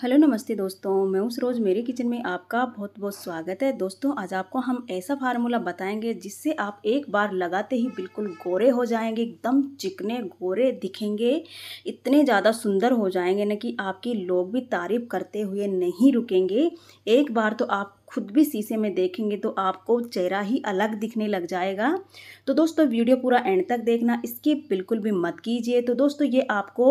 hello नमस्ते दोस्तों मैं उस रोज़ मेरे किचन में आपका बहुत बहुत स्वागत है दोस्तों आज आपको हम ऐसा फार्मूला बताएंगे जिससे आप एक बार लगाते ही बिल्कुल गोरे हो जाएंगे एकदम चिकने गोरे दिखेंगे इतने ज़्यादा सुंदर हो जाएंगे ना कि आपकी लोग भी तारीफ़ करते हुए नहीं रुकेंगे एक बार तो आप खुद भी शीशे में देखेंगे तो आपको चेहरा ही अलग दिखने लग जाएगा तो दोस्तों वीडियो पूरा एंड तक देखना स्किप बिल्कुल भी मत कीजिए तो दोस्तों ये आपको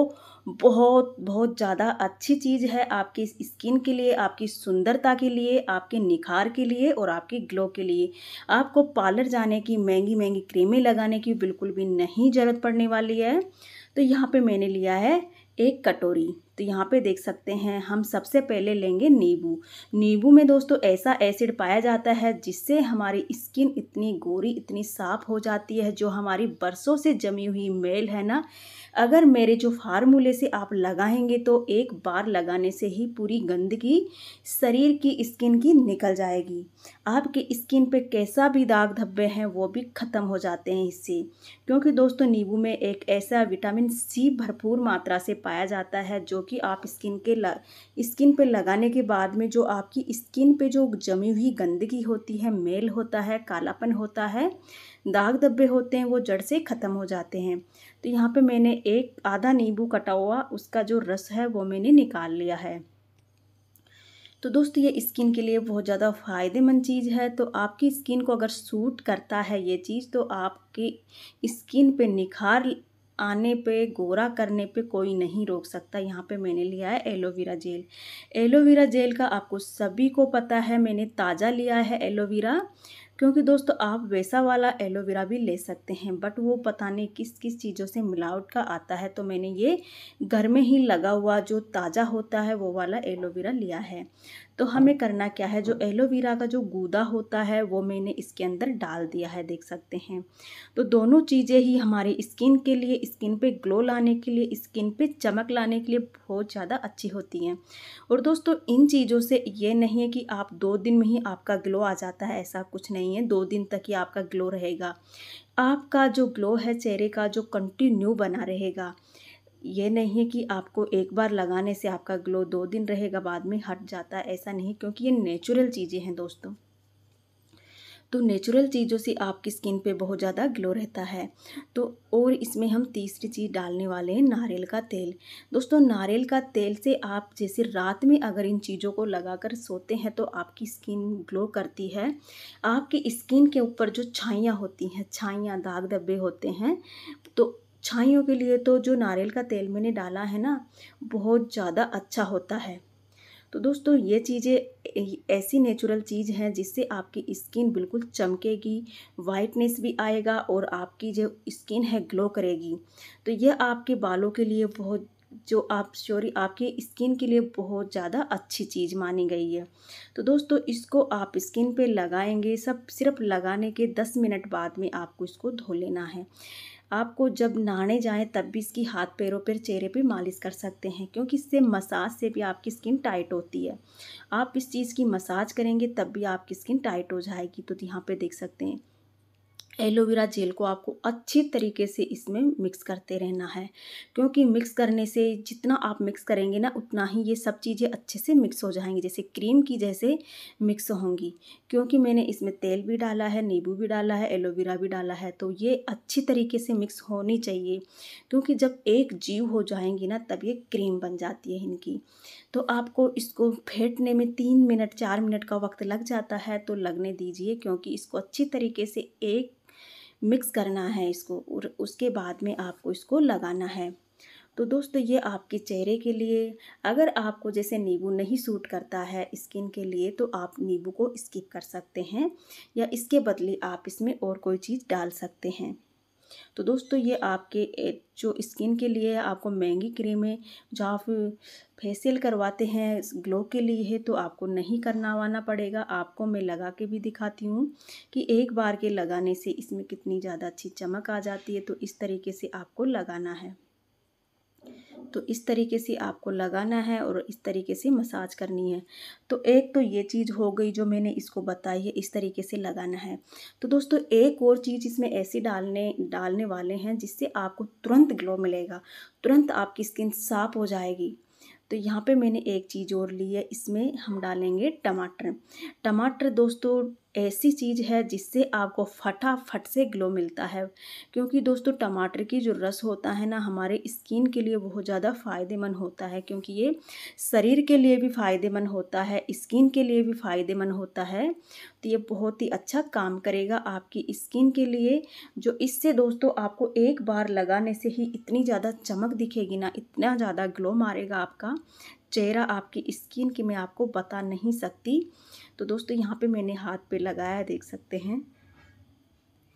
बहुत बहुत ज़्यादा अच्छी चीज़ है आपकी स्किन के लिए आपकी सुंदरता के लिए आपके निखार के लिए और आपके ग्लो के लिए आपको पार्लर जाने की महंगी महंगी क्रीमें लगाने की बिल्कुल भी नहीं ज़रूरत पड़ने वाली है तो यहाँ पर मैंने लिया है एक कटोरी तो यहाँ पे देख सकते हैं हम सबसे पहले लेंगे नींबू नींबू में दोस्तों ऐसा एसिड पाया जाता है जिससे हमारी स्किन इतनी गोरी इतनी साफ हो जाती है जो हमारी बरसों से जमी हुई मेल है ना अगर मेरे जो फार्मूले से आप लगाएंगे तो एक बार लगाने से ही पूरी गंदगी शरीर की स्किन की निकल जाएगी आपके स्किन पे कैसा भी दाग धब्बे हैं वो भी ख़त्म हो जाते हैं इससे क्योंकि दोस्तों नींबू में एक ऐसा विटामिन सी भरपूर मात्रा से पाया जाता है जो कि आप स्किन के ल, स्किन पे लगाने के बाद में जो आपकी स्किन पे जो जमी हुई गंदगी होती है मेल होता है कालापन होता है दाग धब्बे होते हैं वो जड़ से ख़त्म हो जाते हैं तो यहाँ पे मैंने एक आधा नींबू कटा हुआ उसका जो रस है वो मैंने निकाल लिया है तो दोस्तों ये स्किन के लिए बहुत ज़्यादा फ़ायदेमंद चीज़ है तो आपकी स्किन को अगर सूट करता है ये चीज़ तो आपकी स्किन पे निखार आने पे गोरा करने पे कोई नहीं रोक सकता यहाँ पे मैंने लिया है एलोवेरा जेल एलोवेरा जेल का आपको सभी को पता है मैंने ताज़ा लिया है एलोवेरा क्योंकि दोस्तों आप वैसा वाला एलोवेरा भी ले सकते हैं बट वो पता नहीं किस किस चीज़ों से मिलावट का आता है तो मैंने ये घर में ही लगा हुआ जो ताज़ा होता है वो वाला एलोवेरा लिया है तो हमें करना क्या है जो एलोवेरा का जो गूदा होता है वो मैंने इसके अंदर डाल दिया है देख सकते हैं तो दोनों चीज़ें ही हमारे स्किन के लिए स्किन पे ग्लो लाने के लिए स्किन पे चमक लाने के लिए बहुत ज़्यादा अच्छी होती हैं और दोस्तों इन चीज़ों से ये नहीं है कि आप दो दिन में ही आपका ग्लो आ जाता है ऐसा कुछ नहीं है दो दिन तक ही आपका ग्लो रहेगा आपका जो ग्लो है चेहरे का जो कंटिन्यू बना रहेगा ये नहीं है कि आपको एक बार लगाने से आपका ग्लो दो दिन रहेगा बाद में हट जाता है ऐसा नहीं क्योंकि ये नेचुरल चीज़ें हैं दोस्तों तो नेचुरल चीज़ों से आपकी स्किन पे बहुत ज़्यादा ग्लो रहता है तो और इसमें हम तीसरी चीज़ डालने वाले हैं नारियल का तेल दोस्तों नारियल का तेल से आप जैसे रात में अगर इन चीज़ों को लगाकर सोते हैं तो आपकी स्किन ग्लो करती है आपकी स्किन के ऊपर जो छाइयाँ होती हैं छाइयाँ दाग धब्बे होते हैं तो छाइयों के लिए तो जो नारियल का तेल मैंने डाला है ना बहुत ज़्यादा अच्छा होता है तो दोस्तों ये चीज़ें ऐसी नेचुरल चीज़ हैं जिससे आपकी स्किन बिल्कुल चमकेगी वाइटनेस भी आएगा और आपकी जो स्किन है ग्लो करेगी तो यह आपके बालों के लिए बहुत जो आप स्टोरी आपकी स्किन के लिए बहुत ज़्यादा अच्छी चीज़ मानी गई है तो दोस्तों इसको आप स्किन पे लगाएंगे सब सिर्फ लगाने के दस मिनट बाद में आपको इसको धो लेना है आपको जब नहाने जाएं तब भी इसकी हाथ पैरों पर चेहरे पे मालिश कर सकते हैं क्योंकि इससे मसाज से भी आपकी स्किन टाइट होती है आप इस चीज़ की मसाज करेंगे तब भी आपकी स्किन टाइट हो जाएगी तो यहाँ पर देख सकते हैं एलोवेरा जेल को आपको अच्छी तरीके से इसमें मिक्स करते रहना है क्योंकि मिक्स करने से जितना आप मिक्स करेंगे ना उतना ही ये सब चीज़ें अच्छे से मिक्स हो जाएंगी जैसे क्रीम की जैसे मिक्स होंगी क्योंकि मैंने इसमें तेल भी डाला है नींबू भी डाला है एलोवेरा भी डाला है तो ये अच्छी तरीके से मिक्स होनी चाहिए क्योंकि जब एक जीव हो जाएंगी ना तब ये क्रीम बन जाती है इनकी तो आपको इसको फेंटने में तीन मिनट चार मिनट का वक्त लग जाता है तो लगने दीजिए क्योंकि इसको अच्छी तरीके से एक मिक्स करना है इसको और उसके बाद में आपको इसको लगाना है तो दोस्तों ये आपके चेहरे के लिए अगर आपको जैसे नींबू नहीं सूट करता है स्किन के लिए तो आप नींबू को स्किप कर सकते हैं या इसके बदले आप इसमें और कोई चीज़ डाल सकते हैं तो दोस्तों ये आपके जो स्किन के लिए आपको महंगी क्रीमें जो आप फेसियल करवाते हैं ग्लो के लिए है तो आपको नहीं करना आना पड़ेगा आपको मैं लगा के भी दिखाती हूँ कि एक बार के लगाने से इसमें कितनी ज़्यादा अच्छी चमक आ जाती है तो इस तरीके से आपको लगाना है तो इस तरीके से आपको लगाना है और इस तरीके से मसाज करनी है तो एक तो ये चीज़ हो गई जो मैंने इसको बताई है इस तरीके से लगाना है तो दोस्तों एक और चीज़ इसमें ऐसी डालने डालने वाले हैं जिससे आपको तुरंत ग्लो मिलेगा तुरंत आपकी स्किन साफ हो जाएगी तो यहाँ पे मैंने एक चीज़ और ली है इसमें हम डालेंगे टमाटर टमाटर दोस्तों ऐसी चीज़ है जिससे आपको फटाफट से ग्लो मिलता है क्योंकि दोस्तों टमाटर की जो रस होता है ना हमारे स्किन के लिए बहुत ज़्यादा फ़ायदेमंद होता है क्योंकि ये शरीर के लिए भी फ़ायदेमंद होता है स्किन के लिए भी फ़ायदेमंद होता है तो ये बहुत ही अच्छा काम करेगा आपकी स्किन के लिए जो इससे दोस्तों आपको एक बार लगाने से ही इतनी ज़्यादा चमक दिखेगी ना इतना ज़्यादा ग्लो मारेगा आपका चेहरा आपकी स्किन की मैं आपको बता नहीं सकती तो दोस्तों यहाँ पे मैंने हाथ पे लगाया देख सकते हैं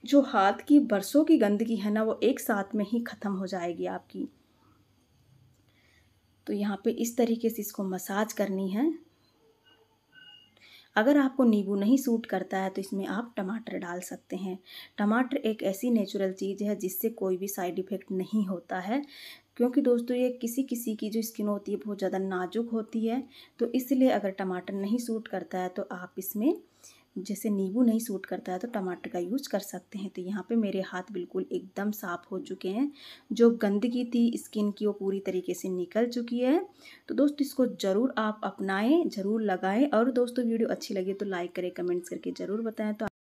जो हाथ की बरसों की गंदगी है ना वो एक साथ में ही ख़त्म हो जाएगी आपकी तो यहाँ पे इस तरीके से इसको मसाज करनी है अगर आपको नींबू नहीं सूट करता है तो इसमें आप टमाटर डाल सकते हैं टमाटर एक ऐसी नेचुरल चीज़ है जिससे कोई भी साइड इफ़ेक्ट नहीं होता है क्योंकि दोस्तों ये किसी किसी की जो स्किन होती है बहुत ज़्यादा नाजुक होती है तो इसलिए अगर टमाटर नहीं सूट करता है तो आप इसमें जैसे नींबू नहीं सूट करता है तो टमाटर का यूज़ कर सकते हैं तो यहाँ पे मेरे हाथ बिल्कुल एकदम साफ़ हो चुके हैं जो गंदगी थी स्किन की वो पूरी तरीके से निकल चुकी है तो दोस्तों इसको ज़रूर आप अपनाएं ज़रूर लगाएं और दोस्तों वीडियो अच्छी लगे तो लाइक करें कमेंट्स करके ज़रूर बताएं तो